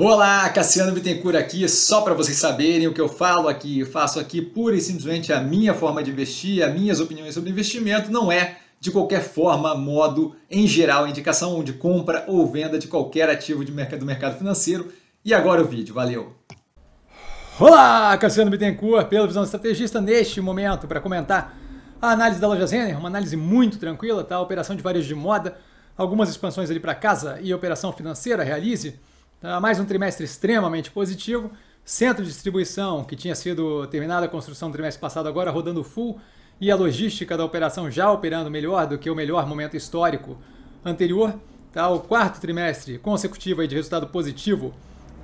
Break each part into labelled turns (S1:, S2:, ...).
S1: Olá, Cassiano Bittencourt aqui, só para vocês saberem o que eu falo aqui, eu faço aqui pura e simplesmente a minha forma de investir, as minhas opiniões sobre investimento, não é de qualquer forma, modo, em geral, indicação de compra ou venda de qualquer ativo de mercado, do mercado financeiro. E agora o vídeo, valeu! Olá, Cassiano Bittencourt, pela visão estrategista, neste momento para comentar a análise da loja Zener, uma análise muito tranquila, tá? Operação de varejo de moda, algumas expansões ali para casa e operação financeira, realize então, é mais um trimestre extremamente positivo. Centro de distribuição, que tinha sido terminada a construção no trimestre passado, agora rodando full. E a logística da operação já operando melhor do que o melhor momento histórico anterior. Tá? O quarto trimestre consecutivo de resultado positivo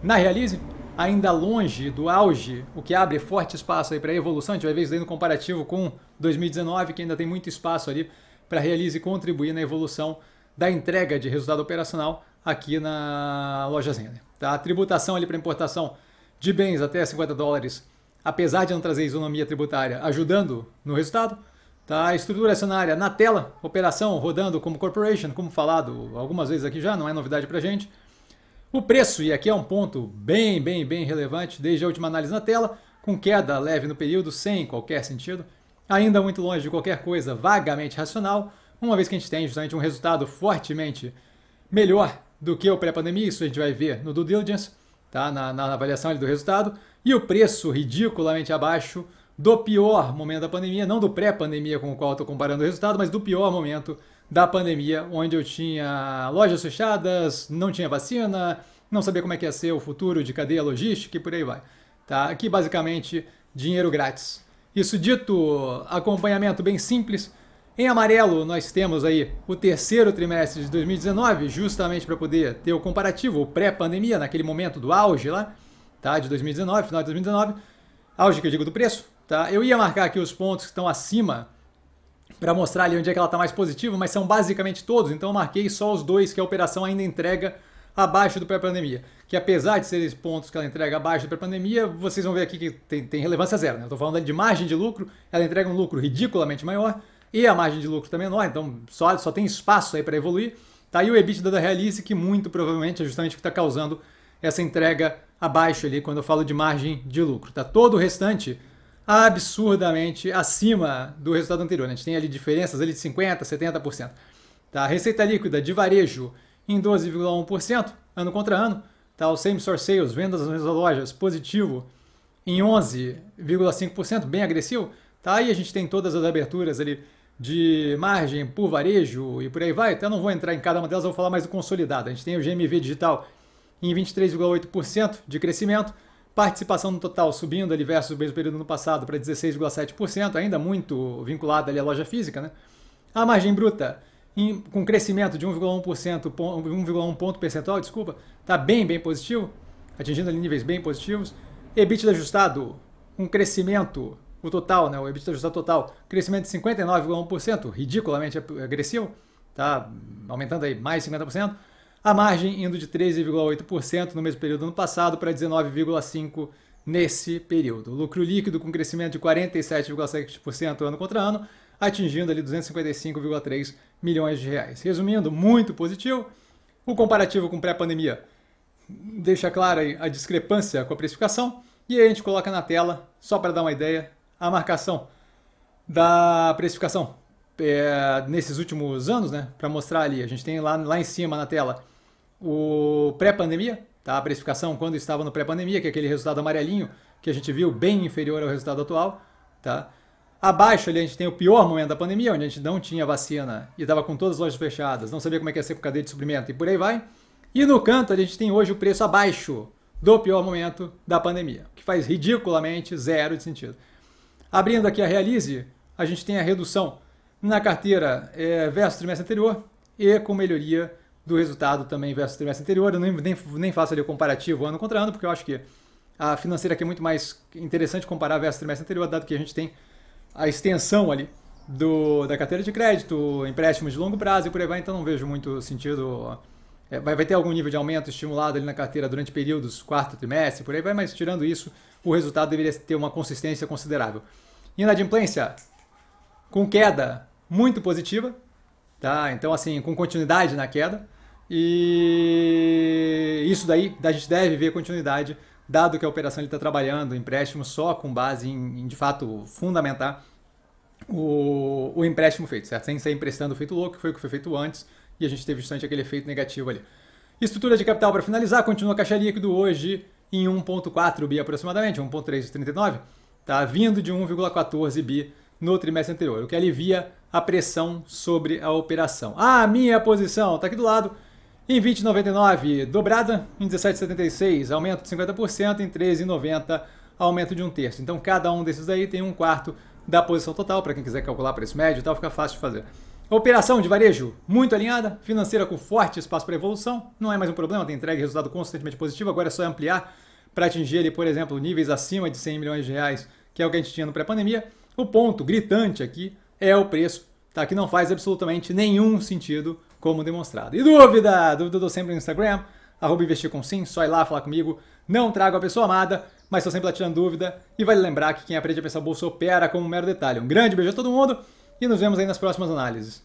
S1: na Realize. Ainda longe do auge, o que abre forte espaço para a evolução. A gente vai ver isso no comparativo com 2019, que ainda tem muito espaço ali para Realize contribuir na evolução da entrega de resultado operacional aqui na loja né? Tá? A tributação ali para importação de bens até 50 dólares, apesar de não trazer isonomia tributária, ajudando no resultado. Tá? A estrutura acionária na tela, operação rodando como corporation, como falado algumas vezes aqui já, não é novidade para gente. O preço, e aqui é um ponto bem, bem, bem relevante desde a última análise na tela, com queda leve no período, sem qualquer sentido, ainda muito longe de qualquer coisa vagamente racional, uma vez que a gente tem justamente um resultado fortemente melhor do que o pré-pandemia, isso a gente vai ver no due diligence, tá? na, na avaliação do resultado, e o preço ridiculamente abaixo do pior momento da pandemia, não do pré-pandemia com o qual estou comparando o resultado, mas do pior momento da pandemia, onde eu tinha lojas fechadas, não tinha vacina, não sabia como é que ia ser o futuro de cadeia logística e por aí vai. Tá? Aqui basicamente dinheiro grátis. Isso dito, acompanhamento bem simples em amarelo, nós temos aí o terceiro trimestre de 2019, justamente para poder ter o comparativo, o pré-pandemia, naquele momento do auge lá, tá? De 2019, final de 2019. Auge que eu digo do preço, tá? Eu ia marcar aqui os pontos que estão acima para mostrar ali onde é que ela está mais positiva, mas são basicamente todos, então eu marquei só os dois que a operação ainda entrega abaixo do pré-pandemia. Que apesar de serem pontos que ela entrega abaixo do pré-pandemia, vocês vão ver aqui que tem, tem relevância zero. Né? Eu estou falando de margem de lucro, ela entrega um lucro ridiculamente maior, e a margem de lucro também é menor, então só, só tem espaço aí para evoluir. Tá aí o EBITDA da Realize, que muito provavelmente é justamente o que está causando essa entrega abaixo ali quando eu falo de margem de lucro. Tá todo o restante absurdamente acima do resultado anterior. Né? A gente tem ali diferenças ali de 50%, 70%. Tá? receita líquida de varejo em 12,1% ano contra ano. Tá? O same source sales, vendas nas lojas, positivo em 11,5%, bem agressivo. Tá? E a gente tem todas as aberturas ali de margem por varejo e por aí vai. Até não vou entrar em cada uma delas, vou falar mais do consolidado. A gente tem o GMV digital em 23,8% de crescimento, participação no total subindo ali versus o mesmo período no passado para 16,7%, ainda muito vinculado ali à loja física, né? A margem bruta em, com crescimento de 1,1%, 1,1 ponto percentual, desculpa, está bem, bem positivo, atingindo ali níveis bem positivos. EBITDA ajustado, um crescimento o total, né, o EBITDA ajustado total, crescimento de 59,1%, ridiculamente agressivo, tá aumentando aí mais 50%. A margem indo de 13,8% no mesmo período do ano passado para 19,5% nesse período. Lucro líquido com crescimento de 47,7% ano contra ano, atingindo ali 255,3 milhões de reais. Resumindo, muito positivo. O comparativo com pré-pandemia deixa clara a discrepância com a precificação. E aí a gente coloca na tela, só para dar uma ideia, a marcação da precificação é, nesses últimos anos, né? Para mostrar ali, a gente tem lá, lá em cima na tela o pré-pandemia, tá? A precificação quando estava no pré-pandemia, que é aquele resultado amarelinho que a gente viu bem inferior ao resultado atual, tá? Abaixo ali a gente tem o pior momento da pandemia, onde a gente não tinha vacina e estava com todas as lojas fechadas, não sabia como é que ia ser com cadeia de suprimento e por aí vai. E no canto a gente tem hoje o preço abaixo do pior momento da pandemia, que faz ridiculamente zero de sentido. Abrindo aqui a Realize, a gente tem a redução na carteira é, versus trimestre anterior e com melhoria do resultado também versus trimestre anterior. Eu nem, nem, nem faço ali o comparativo ano contra ano, porque eu acho que a financeira aqui é muito mais interessante comparar versus trimestre anterior, dado que a gente tem a extensão ali do, da carteira de crédito, empréstimos de longo prazo e por aí vai, então não vejo muito sentido é, vai, vai ter algum nível de aumento estimulado ali na carteira durante períodos, quarto trimestre, por aí vai, mas tirando isso, o resultado deveria ter uma consistência considerável. Inadimplência com queda muito positiva, tá? Então, assim, com continuidade na queda. E isso daí a gente deve ver continuidade, dado que a operação está trabalhando empréstimo só com base em, em de fato, fundamentar o, o empréstimo feito, certo? Sem sair emprestando feito louco, que foi o que foi feito antes, e a gente teve justamente aquele efeito negativo ali. Estrutura de capital para finalizar, continua a caixa líquido hoje em 1.4 bi aproximadamente, 1.339, tá vindo de 1,14 bi no trimestre anterior, o que alivia a pressão sobre a operação. Ah, minha posição está aqui do lado, em 20,99 dobrada, em 17,76 aumento de 50%, em 13,90 aumento de um terço. Então cada um desses aí tem um quarto da posição total, para quem quiser calcular preço médio e tal, fica fácil de fazer operação de varejo muito alinhada, financeira com forte espaço para evolução, não é mais um problema, tem entregue resultado constantemente positivo, agora é só ampliar para atingir ali, por exemplo, níveis acima de 100 milhões de reais, que é o que a gente tinha no pré-pandemia. O ponto gritante aqui é o preço, tá? que não faz absolutamente nenhum sentido como demonstrado. E dúvida? Dúvida eu dou sempre no Instagram, arroba investir com sim, só ir lá falar comigo. Não trago a pessoa amada, mas estou sempre lá tirando dúvida. E vale lembrar que quem aprende a pensar bolsa opera como um mero detalhe. Um grande beijo a todo mundo. E nos vemos aí nas próximas análises.